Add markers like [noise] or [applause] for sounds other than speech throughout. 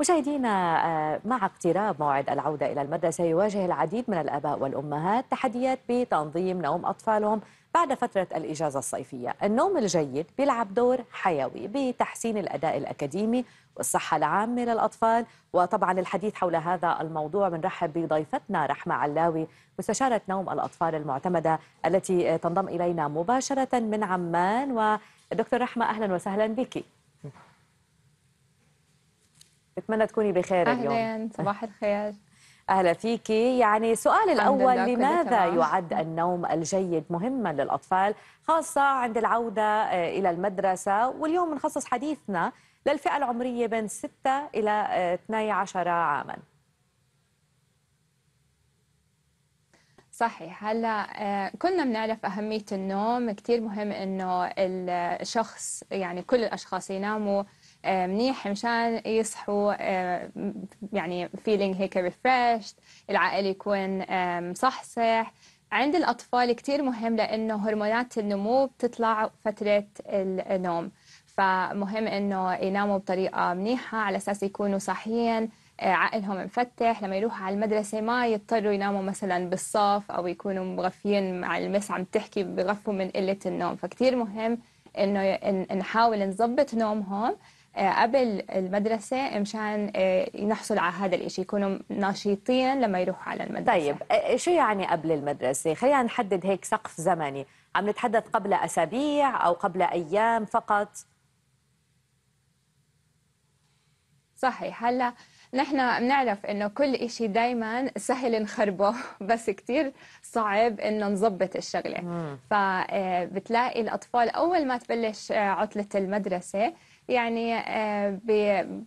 مشاهدينا آه، مع اقتراب موعد العودة إلى المدرسة يواجه العديد من الآباء والأمهات تحديات بتنظيم نوم أطفالهم بعد فترة الإجازة الصيفية النوم الجيد بيلعب دور حيوي بتحسين الأداء الأكاديمي والصحة العامة للأطفال وطبعا الحديث حول هذا الموضوع بنرحب بضيفتنا رحمة علاوي مستشارة نوم الأطفال المعتمدة التي تنضم إلينا مباشرة من عمان ودكتور رحمة أهلا وسهلا بك بتمنى تكوني بخير أهلين. اليوم اهلا صباح الخير [laughs] اهلا فيكي يعني سؤال الاول لماذا يعد النوم الجيد مهما للاطفال خاصه عند العوده آه، الى المدرسه واليوم بنخصص حديثنا للفئه العمريه بين 6 الى 12 آه، عاما صحيح هلا آه، كلنا بنعرف أهمية النوم كثير مهم إنه الشخص يعني كل الأشخاص يناموا آه، منيح مشان يصحوا آه، يعني فيلينغ هيك ريفرشت العقل يكون آه، مصحصح عند الأطفال كتير مهم لأنه هرمونات النمو بتطلع فترة النوم فمهم انه يناموا بطريقه منيحه على اساس يكونوا صاحيين عقلهم مفتح لما يروحوا على المدرسة ما يضطروا يناموا مثلا بالصف أو يكونوا مغفيين مع المس عم تحكي بغفوا من قلة النوم فكتير مهم إنه نحاول نظبط نومهم آه، قبل المدرسة مشان آه، نحصل على هذا الإشي يكونوا ناشيطين لما يروحوا على المدرسة طيب آه، شو يعني قبل المدرسة؟ خلينا نحدد هيك سقف زمني عم نتحدث قبل أسابيع أو قبل أيام فقط صحيح هلا نحن بنعرف انه كل شيء دائما سهل نخربه [laughs] بس كثير صعب انه نظبط الشغله فبتلاقي الاطفال اول ما تبلش عطله المدرسه يعني آه،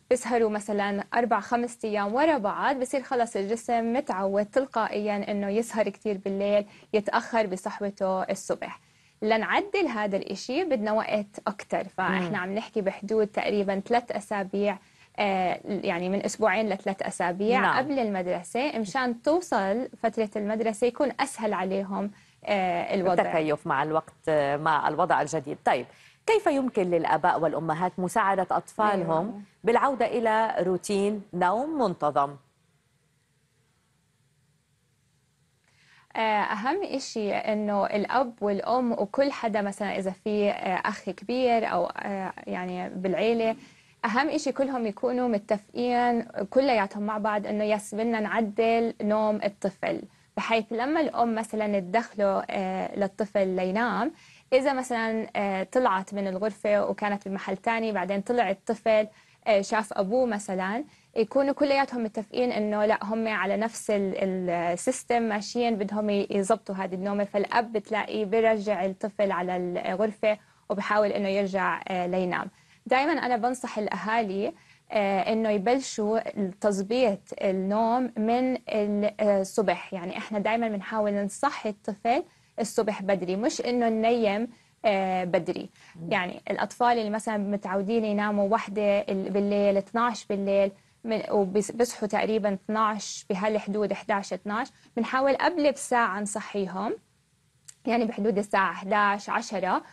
بيسهروا مثلا اربع خمس ايام ورا بعض بصير خلص الجسم متعود تلقائيا انه يسهر كثير بالليل يتاخر بصحوته الصبح لنعدل هذا الإشي بدنا وقت اكثر فإحنا عم نحكي بحدود تقريبا ثلاث أسابيع آه، يعني من أسبوعين لثلاث أسابيع نعم. قبل المدرسة مشان توصل فترة المدرسة يكون أسهل عليهم آه، الوضع التكيف مع الوقت مع الوضع الجديد طيب كيف يمكن للآباء والأمهات مساعدة أطفالهم أيوة. بالعودة إلى روتين نوم منتظم؟ آه، اهم شيء انه الاب والام وكل حدا مثلا اذا في آه، اخ كبير او آه، يعني بالعيله اهم شيء كلهم يكونوا متفقين كلياتهم مع بعض انه يس بدنا نعدل نوم الطفل بحيث لما الام مثلا تدخله للطفل لينام إذا مثلا آه، طلعت من الغرفة وكانت بمحل تاني بعدين طلع الطفل آه، شاف أبوه مثلا يكونوا كلياتهم متفقين إنه لا هم على نفس السيستم ماشيين بدهم يظبطوا هذه النومة فالأب بتلاقيه بيرجع الطفل على الغرفة وبحاول إنه يرجع آه، لينام دائما أنا بنصح الأهالي انه يبلشوا تظبيط النوم من الصبح يعني احنا دائما بنحاول نصحي الطفل الصبح بدري مش انه ننيم آه، بدري يعني الاطفال اللي مثلا متعودين يناموا وحده بالليل 12 بالليل وبيصحوا تقريبا 12 بهالحدود 11 12 بنحاول قبل بساعه نصحيهم يعني بحدود الساعه 11 10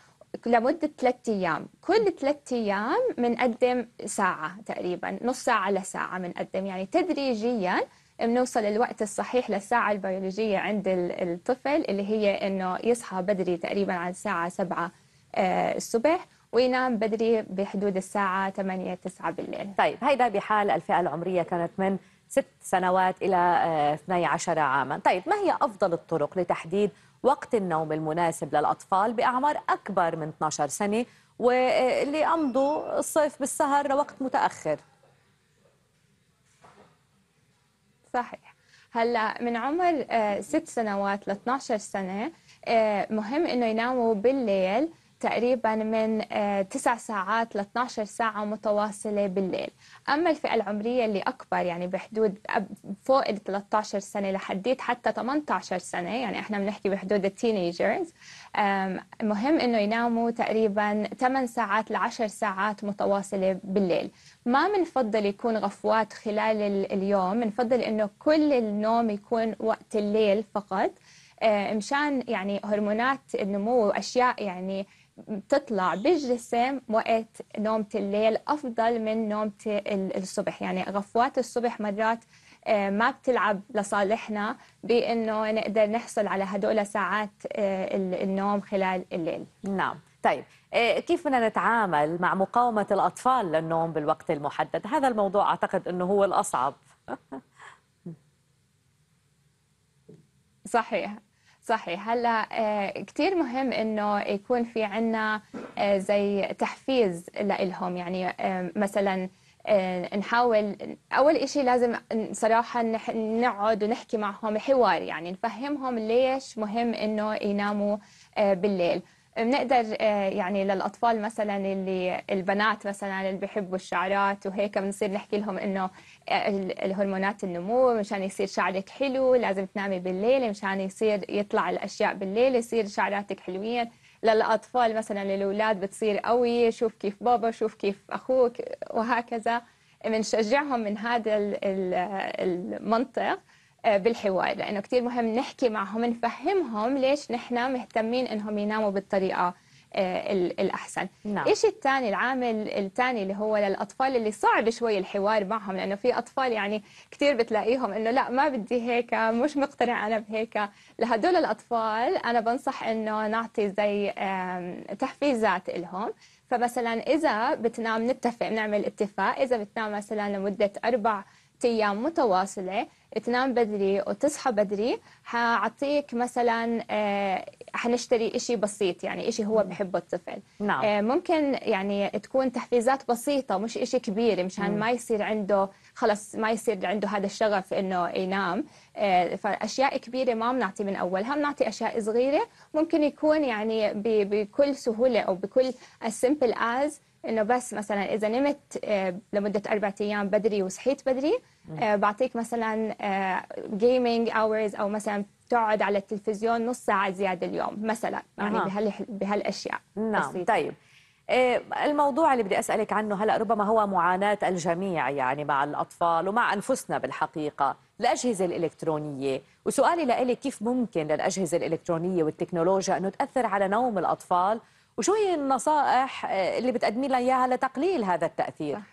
لمدة ثلاثة أيام كل ثلاثة أيام بنقدم ساعة تقريبا نص ساعة لساعة بنقدم يعني تدريجيا بنوصل الوقت الصحيح للساعة البيولوجية عند الطفل اللي هي إنه يصحى بدري تقريبا عن الساعة سبعة آه، الصبح وينام بدري بحدود الساعة 8 9 بالليل طيب هيدا بحال الفئة العمرية كانت من ست سنوات إلى 12 آه، عاما طيب ما هي أفضل الطرق لتحديد وقت النوم المناسب للأطفال بأعمار أكبر من 12 سنة واللي أمضوا الصيف بالسهر لوقت متأخر صحيح هلا من عمر آه، ست سنوات ل 12 سنه آه، مهم انه يناموا بالليل تقريبا من 9 آه، ساعات ل 12 ساعة متواصلة بالليل أما الفئة العمرية اللي أكبر يعني بحدود فوق ال 13 سنة لحديت حتى 18 سنة يعني إحنا بنحكي بحدود التينيجرز مهم إنه يناموا تقريبا 8 ساعات ل 10 ساعات متواصلة بالليل ما بنفضل يكون غفوات خلال اليوم بنفضل إنه كل النوم يكون وقت الليل فقط آه، مشان يعني هرمونات النمو واشياء يعني بتطلع بالجسم وقت نومة الليل أفضل من نومة الصبح يعني غفوات الصبح مرات آه، ما بتلعب لصالحنا بأنه نقدر نحصل على هدول ساعات آه، النوم خلال الليل نعم طيب كيف بدنا نتعامل مع مقاومة الأطفال للنوم بالوقت المحدد هذا الموضوع أعتقد أنه هو الأصعب [laughs] صحيح صحيح هلا آه، كثير مهم انه يكون في عنا آه، زي تحفيز لإلهم يعني آه، مثلا نحاول اول إشي لازم صراحه نقعد ونحكي معهم حوار يعني نفهمهم ليش مهم انه يناموا بالليل بنقدر آه، يعني للاطفال مثلا اللي البنات مثلا اللي بيحبوا الشعرات وهيك بنصير نحكي لهم انه آه، الهرمونات النمو مشان يصير شعرك حلو لازم تنامي بالليل مشان يصير يطلع الاشياء بالليل يصير شعراتك حلوين للاطفال مثلا للاولاد بتصير قوي شوف كيف بابا شوف كيف اخوك وهكذا بنشجعهم من هذا المنطق آه، بالحوار لانه كثير مهم نحكي معهم نفهمهم ليش نحن مهتمين انهم يناموا بالطريقه آه، الاحسن نعم. الشيء الثاني العامل الثاني اللي هو للاطفال اللي صعب شوي الحوار معهم لانه في اطفال يعني كثير بتلاقيهم انه لا ما بدي هيك مش مقتنع انا بهيك لهدول الاطفال انا بنصح انه نعطي زي تحفيزات لهم فمثلا اذا بتنام نتفق بنعمل اتفاق اذا بتنام مثلا لمده اربع ايام متواصله تنام بدري وتصحى بدري حاعطيك مثلا آه، حنشتري إشي بسيط يعني إشي هو نعم. بحبه الطفل نعم. آه، ممكن يعني تكون تحفيزات بسيطة مش إشي كبير مشان ما يصير عنده خلص ما يصير عنده هذا الشغف إنه ينام آه، فأشياء كبيرة ما بنعطي من أولها بنعطي أشياء صغيرة ممكن يكون يعني بكل سهولة أو بكل as simple as انه بس مثلا اذا نمت آه، لمده اربع ايام بدري وصحيت بدري آه، بعطيك مثلا جيمنج آه، اورز او مثلا تقعد على التلفزيون نص ساعه زياده اليوم مثلا يعني نعم. بهال بهالاشياء نعم بسيطة. طيب الموضوع اللي بدي أسألك عنه هلأ ربما هو معاناة الجميع يعني مع الأطفال ومع أنفسنا بالحقيقة الأجهزة الإلكترونية وسؤالي لك كيف ممكن للأجهزة الإلكترونية والتكنولوجيا أنه تأثر على نوم الأطفال وشو هي النصائح آه، اللي بتقدمي لها اياها لتقليل هذا التاثير صح.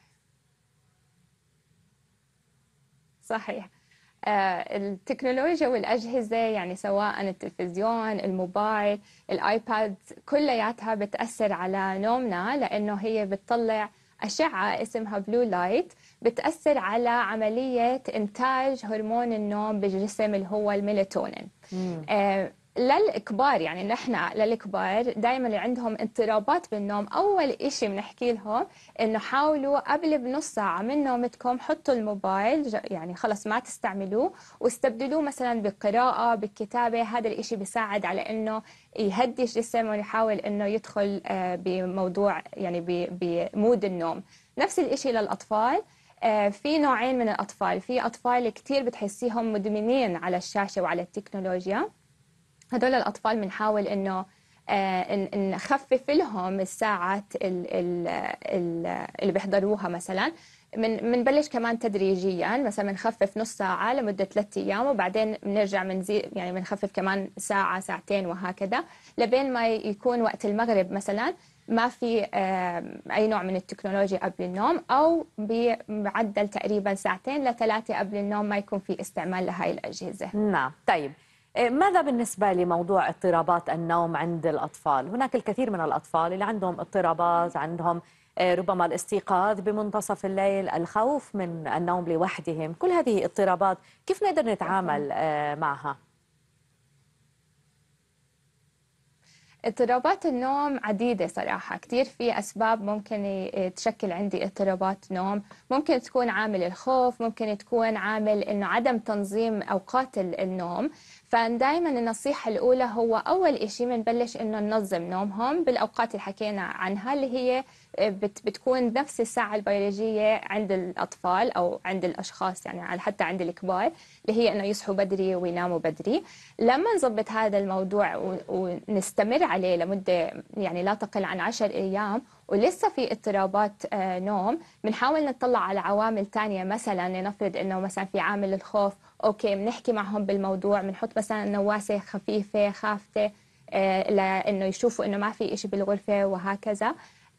صحيح آه، التكنولوجيا والأجهزة يعني سواء التلفزيون الموبايل الآيباد كلياتها بتأثر على نومنا لأنه هي بتطلع أشعة اسمها بلو لايت بتأثر على عملية إنتاج هرمون النوم بالجسم اللي هو الميلاتونين للكبار يعني نحن للكبار دائما اللي عندهم اضطرابات بالنوم اول شيء بنحكي لهم انه حاولوا قبل بنص ساعه من نومتكم حطوا الموبايل يعني خلص ما تستعملوه واستبدلوه مثلا بقراءه بالكتابه هذا الشيء بيساعد على انه يهدي الجسم ويحاول انه يدخل آه، بموضوع يعني بمود النوم نفس الشيء للاطفال آه، في نوعين من الاطفال في اطفال كثير بتحسيهم مدمنين على الشاشه وعلى التكنولوجيا هذول الاطفال بنحاول انه آه، نخفف لهم الساعات اللي بيحضروها مثلا من بنبلش كمان تدريجيا مثلا بنخفف نص ساعة لمدة ثلاثة أيام وبعدين بنرجع بنزيد يعني بنخفف كمان ساعة ساعتين وهكذا لبين ما يكون وقت المغرب مثلا ما في آه، أي نوع من التكنولوجيا قبل النوم أو بمعدل تقريبا ساعتين لثلاثة قبل النوم ما يكون في استعمال لهي الأجهزة نعم طيب إيه، ماذا بالنسبة لموضوع اضطرابات النوم عند الأطفال؟ هناك الكثير من الأطفال اللي عندهم اضطرابات عندهم إيه، ربما الاستيقاظ بمنتصف الليل الخوف من النوم لوحدهم كل هذه اضطرابات كيف نقدر نتعامل إيه، معها؟ اضطرابات النوم عديدة صراحة كثير في أسباب ممكن تشكل عندي اضطرابات نوم ممكن تكون عامل الخوف ممكن تكون عامل أنه عدم تنظيم أوقات النوم فدائما النصيحة الأولى هو أول إشي بنبلش إنه ننظم نومهم بالأوقات اللي حكينا عنها اللي هي آه، بت بتكون نفس الساعة البيولوجية عند الأطفال أو عند الأشخاص يعني حتى عند الكبار اللي هي إنه يصحوا بدري ويناموا بدري لما نظبط هذا الموضوع ونستمر عليه لمدة يعني لا تقل عن عشر أيام ولسه في اضطرابات آه، نوم بنحاول نطلع على عوامل ثانيه مثلا لنفرض انه مثلا في عامل الخوف اوكي بنحكي معهم بالموضوع بنحط مثلا نواسه خفيفه خافته آه، لانه يشوفوا انه ما في شيء بالغرفه وهكذا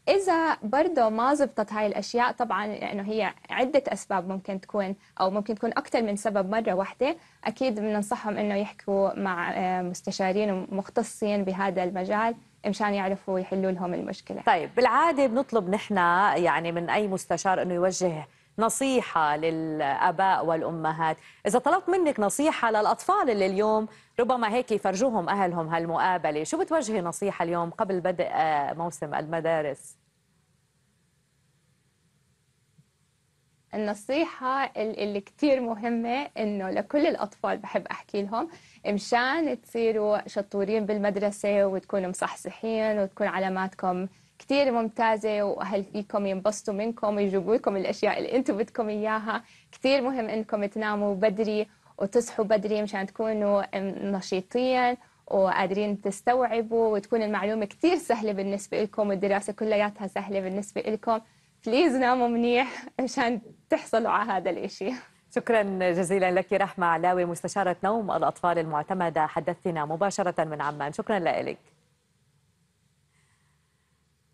إذا برضه ما زبطت هاي الأشياء طبعا لأنه هي عدة أسباب ممكن تكون أو ممكن تكون أكثر من سبب مرة واحدة أكيد بننصحهم إنه يحكوا مع آه، مستشارين ومختصين بهذا المجال مشان يعرفوا يحلوا لهم المشكله طيب بالعاده بنطلب نحن يعني من اي مستشار انه يوجه نصيحة للآباء والأمهات إذا طلبت منك نصيحة للأطفال اللي اليوم ربما هيك يفرجوهم أهلهم هالمقابلة شو بتوجهي نصيحة اليوم قبل بدء آه، موسم المدارس؟ النصيحة اللي كتير مهمة إنه لكل الأطفال بحب أحكي لهم مشان تصيروا شطورين بالمدرسة وتكونوا مصحصحين وتكون علاماتكم كتير ممتازة وأهل فيكم ينبسطوا منكم ويجيبوا لكم الأشياء اللي أنتم بدكم إياها كتير مهم إنكم تناموا بدري وتصحوا بدري مشان تكونوا نشيطين وقادرين تستوعبوا وتكون المعلومة كتير سهلة بالنسبة لكم والدراسة كلياتها سهلة بالنسبة لكم بليز ناموا منيح عشان [laughs] تحصلوا على هذا الإشي شكرا جزيلا لك رحمة علاوي مستشارة نوم الأطفال المعتمدة حدثتنا مباشرة من عمان شكرا لك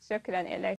شكرا لك